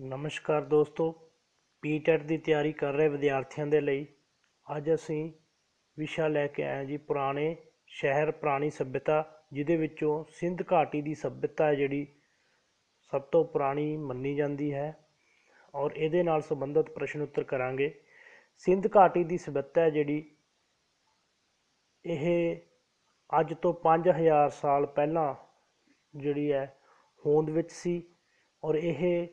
ਨਮਸਕਾਰ ਦੋਸਤੋ PTET e ਦੀ ਤਿਆਰੀ ਕਰ ਰਹੇ ਵਿਦਿਆਰਥੀਆਂ ਦੇ ਲਈ ਅੱਜ ਅਸੀਂ ਵਿਸ਼ਾ ਲੈ ਕੇ ਆਏ ਜੀ ਪੁਰਾਣੇ ਸ਼ਹਿਰ ਪੁਰਾਣੀ ਸਭਿਅਤਾ ਜਿਹਦੇ ਵਿੱਚੋਂ ਸਿੰਧ ਘਾਟੀ ਦੀ ਸਭਿਅਤਾ ਜਿਹੜੀ ਸਭ ਤੋਂ ਪੁਰਾਣੀ ਮੰਨੀ ਜਾਂਦੀ ਹੈ ਔਰ ਇਹਦੇ ਨਾਲ ਸੰਬੰਧਿਤ ਪ੍ਰਸ਼ਨ ਉੱਤਰ ਕਰਾਂਗੇ ਸਿੰਧ ਘਾਟੀ ਦੀ ਸਭਿਅਤਾ ਜਿਹੜੀ ਇਹ ਅੱਜ ਤੋਂ 5000 ਸਾਲ ਪਹਿਲਾਂ ਜਿਹੜੀ ਹੈ ਹੋਂਦ ਵਿੱਚ ਸੀ ਔਰ ਇਹ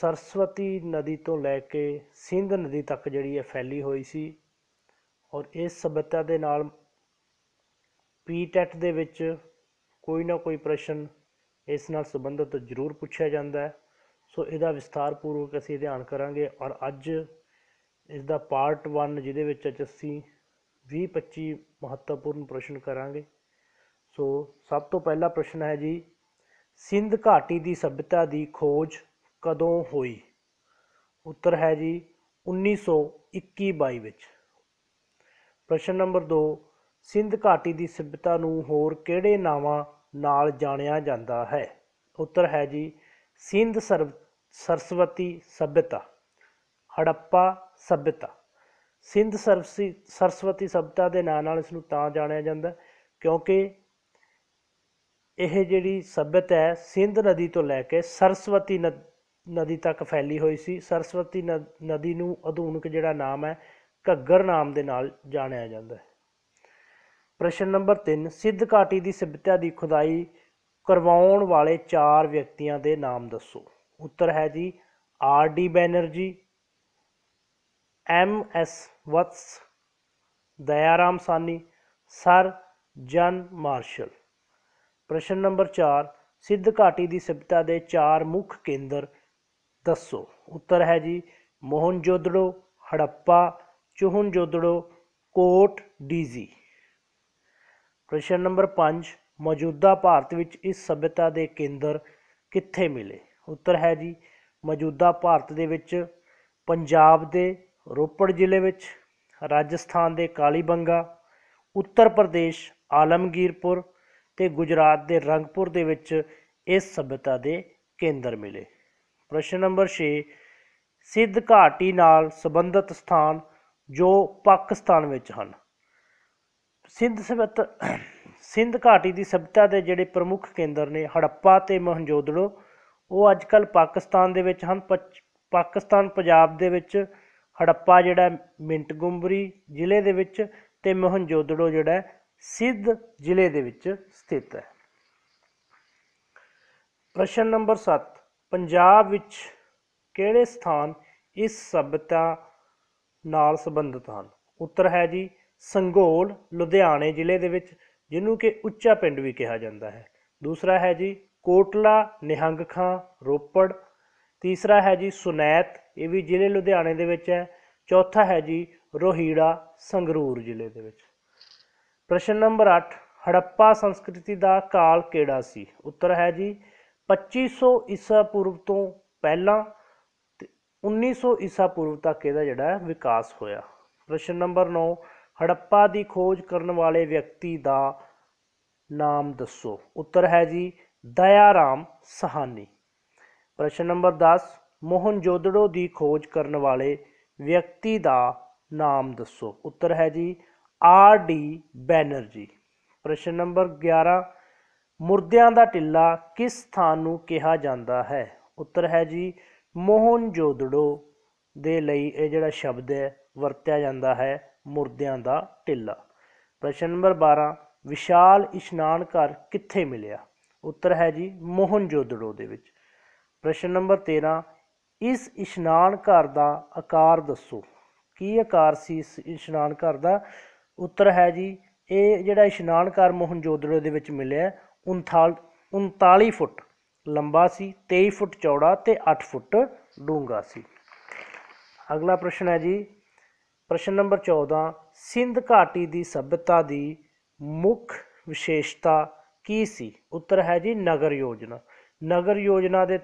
ਸਰਸਵਤੀ ਨਦੀ ਤੋਂ ਲੈ ਕੇ ਸਿੰਧ ਨਦੀ ਤੱਕ ਜਿਹੜੀ ਹੈ ਫੈਲੀ ਹੋਈ ਸੀ ਔਰ ਇਸ ਸਭਿਅਤਾ ਦੇ ਨਾਲ ਪੀਟੈਟ ਦੇ ਵਿੱਚ ਕੋਈ ਨਾ ਕੋਈ ਪ੍ਰਸ਼ਨ ਇਸ ਨਾਲ ਸੰਬੰਧਿਤ ਜ਼ਰੂਰ ਪੁੱਛਿਆ ਜਾਂਦਾ ਹੈ ਸੋ ਇਹਦਾ ਪੂਰਵਕ ਅਸੀਂ ਧਿਆਨ ਕਰਾਂਗੇ ਔਰ ਅੱਜ ਇਸ ਦਾ ਪਾਰਟ 1 ਜਿਹਦੇ ਵਿੱਚ ਅਸੀਂ 20-25 ਮਹੱਤਵਪੂਰਨ ਪ੍ਰਸ਼ਨ ਕਰਾਂਗੇ ਸੋ ਸਭ ਤੋਂ ਪਹਿਲਾ ਪ੍ਰਸ਼ਨ ਹੈ ਜੀ ਸਿੰਧ ਘਾਟੀ ਦੀ ਸਭਿਅਤਾ ਦੀ ਖੋਜ ਕਦੋਂ ਹੋਈ ਉੱਤਰ ਹੈ ਜੀ 1921 22 ਵਿੱਚ ਪ੍ਰਸ਼ਨ ਨੰਬਰ 2 ਸਿੰਧ ਘਾਟੀ ਦੀ ਸਭਿਅਤਾ ਨੂੰ ਹੋਰ ਕਿਹੜੇ ਨਾਵਾਂ ਨਾਲ ਜਾਣਿਆ ਜਾਂਦਾ ਹੈ ਉੱਤਰ ਹੈ ਜੀ ਸਿੰਧ ਸਰਸਵਤੀ ਸਭਿਅਤਾ ਹੜੱਪਾ ਸਭਿਅਤਾ ਸਿੰਧ ਸਰਸਵਤੀ ਸਭਿਅਤਾ ਦੇ ਨਾਂ ਨਾਲ ਇਸ ਨੂੰ ਤਾਂ ਜਾਣਿਆ ਜਾਂਦਾ ਕਿਉਂਕਿ ਇਹ ਜਿਹੜੀ ਸਭਿਅਤਾ ਹੈ ਸਿੰਧ ਨਦੀ ਤੋਂ ਲੈ ਕੇ ਸਰਸਵਤੀ ਨਦੀ ਤੱਕ ਫੈਲੀ ਹੋਈ ਸੀ ਸਰਸਵਤੀ ਨਦੀ ਨੂੰ ਆਧੁਨਿਕ ਜਿਹੜਾ ਨਾਮ ਹੈ ਘੱਗਰ ਨਾਮ ਦੇ ਨਾਲ ਜਾਣਿਆ ਜਾਂਦਾ ਹੈ ਪ੍ਰਸ਼ਨ ਨੰਬਰ 3 ਸਿੱਧ ਘਾਟੀ ਦੀ ਸਭਿਅਤਾ ਦੀ ਖੁਦਾਈ ਕਰਵਾਉਣ ਵਾਲੇ ਚਾਰ ਵਿਅਕਤੀਆਂ ਦੇ ਨਾਮ ਦੱਸੋ ਉੱਤਰ ਹੈ ਜੀ R D Banerjee M S Vats Dayaram Sahni sir John Marshall ਪ੍ਰਸ਼ਨ ਨੰਬਰ 4 ਸਿੱਧ ਘਾਟੀ ਦੀ ਸਭਿਅਤਾ ਦੇ ਚਾਰ ਮੁੱਖ ਕੇਂਦਰ ਦੱਸੋ ਉੱਤਰ ਹੈ ਜੀ ਮੋਹਨਜੋਦੜੋ ਹੜੱਪਾ ਚੋਹਨਜੋਦੜੋ ਕੋਟ ਡੀਜ਼ੀ ਪ੍ਰਸ਼ਨ ਨੰਬਰ 5 ਮੌਜੂਦਾ ਭਾਰਤ ਵਿੱਚ ਇਸ ਸਭਿਅਤਾ ਦੇ ਕੇਂਦਰ ਕਿੱਥੇ ਮਿਲੇ ਉੱਤਰ ਹੈ ਜੀ ਮੌਜੂਦਾ ਭਾਰਤ ਦੇ ਵਿੱਚ ਪੰਜਾਬ ਦੇ ਰੋਪੜ ਜ਼ਿਲ੍ਹੇ ਵਿੱਚ ਰਾਜਸਥਾਨ ਦੇ ਕਾਲੀਬੰਗਾ ਉੱਤਰ ਪ੍ਰਦੇਸ਼ ਆਲਮਗੀਰਪੁਰ ਤੇ ਗੁਜਰਾਤ ਦੇ ਰੰਗਪੁਰ ਦੇ ਵਿੱਚ ਇਸ ਸਭਿਅਤਾ ਦੇ ਕੇਂਦਰ ਮਿਲੇ ਪ੍ਰਸ਼ਨ ਨੰਬਰ 6 ਸਿੱਧ ਘਾਟੀ ਨਾਲ ਸੰਬੰਧਿਤ ਸਥਾਨ ਜੋ ਪਾਕਿਸਤਾਨ ਵਿੱਚ ਹਨ ਸਿੰਧ ਸਭਿਤ ਸਿੰਧ ਘਾਟੀ ਦੀ ਸਭਤਾ ਦੇ ਜਿਹੜੇ ਪ੍ਰਮੁੱਖ ਕੇਂਦਰ ਨੇ ਹੜੱਪਾ ਤੇ ਮਹਨਜੋਦੜੋ ਉਹ ਅੱਜਕੱਲ ਪਾਕਿਸਤਾਨ ਦੇ ਵਿੱਚ ਹਨ ਪਾਕਿਸਤਾਨ ਪੰਜਾਬ ਦੇ ਵਿੱਚ ਹੜੱਪਾ ਜਿਹੜਾ ਮਿੰਟ ਗੁੰਬਰੀ ਜ਼ਿਲ੍ਹੇ ਦੇ ਵਿੱਚ ਤੇ ਮਹਨਜੋਦੜੋ ਜਿਹੜਾ ਸਿੱਧ ਜ਼ਿਲ੍ਹੇ ਦੇ ਵਿੱਚ ਸਥਿਤ ਹੈ ਪ੍ਰਸ਼ਨ ਨੰਬਰ 7 ਪੰਜਾਬ ਵਿੱਚ ਕਿਹੜੇ ਸਥਾਨ ਇਸ ਸਭਤਾ ਨਾਲ ਸੰਬੰਧਿਤ ਹਨ ਉੱਤਰ ਹੈ ਜੀ ਸੰਘੋਲ ਲੁਧਿਆਣੇ ਜ਼ਿਲ੍ਹੇ ਦੇ ਵਿੱਚ ਜਿਹਨੂੰ ਕਿ ਉੱਚਾ ਪਿੰਡ ਵੀ ਕਿਹਾ ਜਾਂਦਾ ਹੈ ਦੂਸਰਾ ਹੈ ਜੀ ਕੋਟਲਾ ਨਿਹੰਗ ਖਾਂ ਰੋਪੜ ਤੀਸਰਾ ਹੈ ਜੀ ਸੁਨੈਤ ਇਹ ਵੀ ਜ਼ਿਲ੍ਹੇ ਲੁਧਿਆਣੇ ਦੇ ਵਿੱਚ ਹੈ ਚੌਥਾ ਹੈ ਜੀ ਰੋਹੀੜਾ ਸੰਗਰੂਰ ਜ਼ਿਲ੍ਹੇ ਦੇ ਵਿੱਚ ਪ੍ਰਸ਼ਨ ਨੰਬਰ 8 ਹੜੱਪਾ ਸੰਸਕ੍ਰਿਤੀ ਦਾ ਕਾਲ ਕਿਹੜਾ ਸੀ ਉੱਤਰ ਹੈ ਜੀ 2500 ਈਸਾ ਪੂਰਵ ਤੋਂ ਪਹਿਲਾਂ ਤੇ 1900 ਈਸਾ ਪੂਰਵ ਤੱਕ ਇਹਦਾ ਜਿਹੜਾ ਵਿਕਾਸ ਹੋਇਆ ਪ੍ਰਸ਼ਨ ਨੰਬਰ 9 ਹੜੱਪਾ ਦੀ ਖੋਜ ਕਰਨ ਵਾਲੇ ਵਿਅਕਤੀ ਦਾ ਨਾਮ ਦੱਸੋ ਉੱਤਰ ਹੈ ਜੀ ਦਇਆਰਾਮ ਸਹਾਨੀ ਪ੍ਰਸ਼ਨ ਨੰਬਰ 10 ਮੋਹਨਜੋਦੜੋ ਦੀ ਖੋਜ ਕਰਨ ਵਾਲੇ ਵਿਅਕਤੀ ਦਾ ਨਾਮ ਦੱਸੋ ਉੱਤਰ ਹੈ ਜੀ ਆਰ ਡੀ ਬੈਨਰਜੀ ਪ੍ਰਸ਼ਨ ਨੰਬਰ 11 ਮੁਰਦਿਆਂ ਦਾ ਟਿੱਲਾ ਕਿਸ ਸਥਾਨ ਨੂੰ ਕਿਹਾ ਜਾਂਦਾ ਹੈ ਉੱਤਰ ਹੈ ਜੀ ਮੋਹਨਜੋਦੜੋ ਦੇ ਲਈ ਇਹ ਜਿਹੜਾ ਸ਼ਬਦ ਹੈ ਵਰਤਿਆ ਜਾਂਦਾ ਹੈ ਮੁਰਦਿਆਂ ਦਾ ਟਿੱਲਾ ਪ੍ਰਸ਼ਨ ਨੰਬਰ 12 ਵਿਸ਼ਾਲ ਇਸ਼ਨਾਨ ਘਰ ਕਿੱਥੇ ਮਿਲਿਆ ਉੱਤਰ ਹੈ ਜੀ ਮੋਹਨਜੋਦੜੋ ਦੇ ਵਿੱਚ ਪ੍ਰਸ਼ਨ ਨੰਬਰ 13 ਇਸ ਇਸ਼ਨਾਨ ਘਰ ਦਾ ਆਕਾਰ ਦੱਸੋ ਕੀ ਆਕਾਰ ਸੀ ਇਸ ਇਸ਼ਨਾਨ ਘਰ ਦਾ ਉੱਤਰ ਹੈ ਜੀ ਇਹ ਜਿਹੜਾ ਇਸ਼ਨਾਨ ਘਰ ਮੋਹਨਜੋਦੜੋ ਦੇ ਵਿੱਚ ਮਿਲਿਆ 39 ਫੁੱਟ ਲੰਬਾ ਸੀ 23 ਫੁੱਟ ਚੌੜਾ ਤੇ 8 ਫੁੱਟ ਡੂੰਘਾ ਸੀ ਅਗਲਾ ਪ੍ਰਸ਼ਨ ਹੈ ਜੀ ਪ੍ਰਸ਼ਨ ਨੰਬਰ 14 ਸਿੰਧ ਘਾਟੀ ਦੀ ਸਭਿਅਤਾ ਦੀ ਮੁੱਖ ਵਿਸ਼ੇਸ਼ਤਾ ਕੀ ਸੀ ਉੱਤਰ ਹੈ ਜੀ ਨਗਰ ਯੋਜਨਾ ਨਗਰ ਯੋਜਨਾ ਦੇ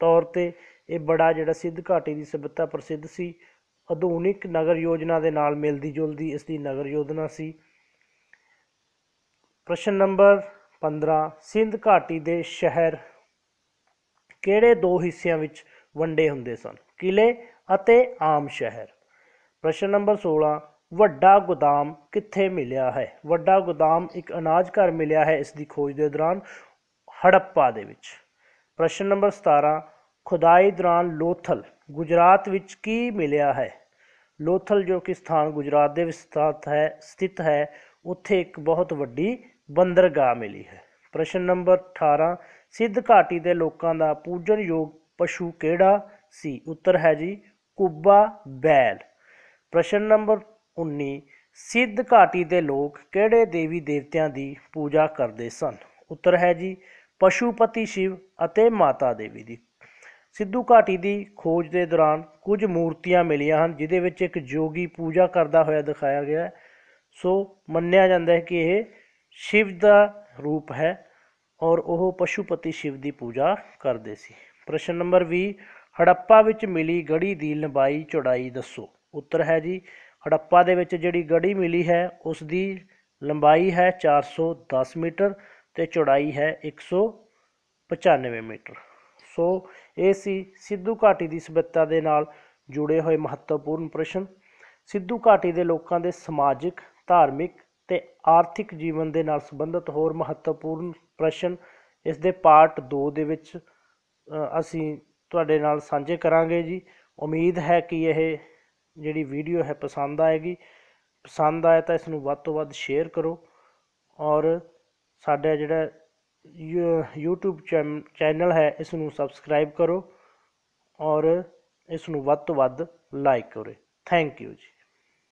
ਤੌਰ ਤੇ ਇਹ ਬੜਾ ਜਿਹੜਾ ਸਿੰਧ ਘਾਟੀ ਦੀ ਸਭਿਅਤਾ ਪ੍ਰਸਿੱਧ ਸੀ ਆਧੁਨਿਕ ਨਗਰ ਯੋਜਨਾ ਦੇ ਨਾਲ ਮਿਲਦੀ ਜੁਲਦੀ ਇਸ ਦੀ ਨਗਰ ਯੋਜਨਾ ਸੀ ਪ੍ਰਸ਼ਨ ਨੰਬਰ 15 ਸਿੰਧ ਘਾਟੀ ਦੇ ਸ਼ਹਿਰ ਕਿਹੜੇ ਦੋ ਹਿੱਸਿਆਂ ਵਿੱਚ ਵੰਡੇ ਹੁੰਦੇ ਸਨ ਕਿਲੇ ਅਤੇ ਆਮ ਸ਼ਹਿਰ ਪ੍ਰਸ਼ਨ ਨੰਬਰ 16 ਵੱਡਾ ਗੋਦਾਮ ਕਿੱਥੇ ਮਿਲਿਆ ਹੈ ਵੱਡਾ ਗੋਦਾਮ ਇੱਕ ਅਨਾਜ ਘਰ ਮਿਲਿਆ ਹੈ ਇਸ ਦੀ ਖੋਜ ਦੇ ਦੌਰਾਨ ਹੜੱਪਾ ਦੇ ਵਿੱਚ ਪ੍ਰਸ਼ਨ ਨੰਬਰ 17 ਖੁਦਾਈ ਦੌਰਾਨ ਲੋਥਲ ਗੁਜਰਾਤ ਵਿੱਚ ਕੀ ਮਿਲਿਆ ਹੈ ਲੋਥਲ ਜੋ ਕਿ ਸਥਾਨ ਗੁਜਰਾਤ ਦੇ ਵਿਸਥਾਤ ਹੈ ਸਥਿਤ ਹੈ ਉੱਥੇ ਇੱਕ ਬਹੁਤ ਵੱਡੀ ਬੰਦਰਗਾਹ ਮਿਲੀ ਹੈ ਪ੍ਰਸ਼ਨ ਨੰਬਰ 18 ਸਿੱਧ ਘਾਟੀ ਦੇ ਲੋਕਾਂ ਦਾ ਪੂਜਨਯੋਗ ਪਸ਼ੂ ਕਿਹੜਾ ਸੀ ਉੱਤਰ ਹੈ ਜੀ ਕੁੱਬਾ ਬੈਲ ਪ੍ਰਸ਼ਨ ਨੰਬਰ 19 ਸਿੱਧ ਘਾਟੀ ਦੇ ਲੋਕ ਕਿਹੜੇ ਦੇਵੀ ਦੇਵਤਿਆਂ ਦੀ ਪੂਜਾ ਕਰਦੇ ਸਨ ਉੱਤਰ ਹੈ ਜੀ ਪਸ਼ੂਪਤੀ ਸ਼ਿਵ ਅਤੇ ਮਾਤਾ ਦੇਵੀ ਦੀ ਸਿੱਧੂ ਘਾਟੀ ਦੀ ਖੋਜ ਦੇ ਦੌਰਾਨ ਕੁਝ ਮੂਰਤੀਆਂ ਮਿਲੀਆਂ ਹਨ ਜਿਦੇ ਵਿੱਚ ਇੱਕ ਜੋਗੀ ਪੂਜਾ ਕਰਦਾ ਹੋਇਆ ਦਿਖਾਇਆ ਗਿਆ ਹੈ ਸੋ ਮੰਨਿਆ ਜਾਂਦਾ ਹੈ ਕਿ ਇਹ ਸ਼ਿਵ ਦਾ ਰੂਪ ਹੈ ਔਰ ਉਹ ਪਸ਼ੂਪਤੀ ਸ਼ਿਵ ਦੀ ਪੂਜਾ ਕਰਦੇ ਸੀ ਪ੍ਰਸ਼ਨ ਨੰਬਰ 20 ਹੜੱਪਾ ਵਿੱਚ ਮਿਲੀ ਗੜੀ ਦੀ ਲੰਬਾਈ ਚੌੜਾਈ ਦੱਸੋ ਉੱਤਰ ਹੈ ਜੀ ਹੜੱਪਾ ਦੇ ਵਿੱਚ ਜਿਹੜੀ ਗੜੀ ਮਿਲੀ ਹੈ ਉਸ ਦੀ ਲੰਬਾਈ ਹੈ 410 ਮੀਟਰ ਤੇ ਚੌੜਾਈ ਹੈ 195 ਮੀਟਰ ਸੋ ਇਹ ਸੀ ਸਿੱਧੂ ਘਾਟੀ ਦੀ ਸਭਿਅਤਾ ਦੇ ਨਾਲ ਜੁੜੇ ਹੋਏ ਮਹੱਤਵਪੂਰਨ ਪ੍ਰਸ਼ਨ ਸਿੱਧੂ ਘਾਟੀ ਦੇ ਲੋਕਾਂ ਦੇ ਸਮਾਜਿਕ ਧਾਰਮਿਕ ਤੇ ਆਰਥਿਕ ਜੀਵਨ ਦੇ ਨਾਲ ਸੰਬੰਧਿਤ ਹੋਰ ਮਹੱਤਵਪੂਰਨ ਪ੍ਰਸ਼ਨ ਇਸ ਦੇ ਪਾਰਟ 2 ਦੇ ਵਿੱਚ ਅਸੀਂ ਤੁਹਾਡੇ ਨਾਲ ਸਾਂਝੇ ਕਰਾਂਗੇ ਜੀ ਉਮੀਦ ਹੈ ਕਿ ਇਹ ਜਿਹੜੀ ਵੀਡੀਓ ਹੈ ਪਸੰਦ ਆਏਗੀ ਪਸੰਦ ਆਇਆ ਤਾਂ ਇਸ ਨੂੰ ਵੱਧ ਤੋਂ ਵੱਧ ਸ਼ੇਅਰ ਕਰੋ ਔਰ ਸਾਡਾ ਜਿਹੜਾ YouTube ਚੈਨਲ ਹੈ ਇਸ ਨੂੰ ਸਬਸਕ੍ਰਾਈਬ ਕਰੋ ਔਰ ਇਸ ਨੂੰ ਵੱਧ ਤੋਂ ਵੱਧ ਲਾਈਕ ਕਰੋ ਥੈਂਕ ਯੂ ਜੀ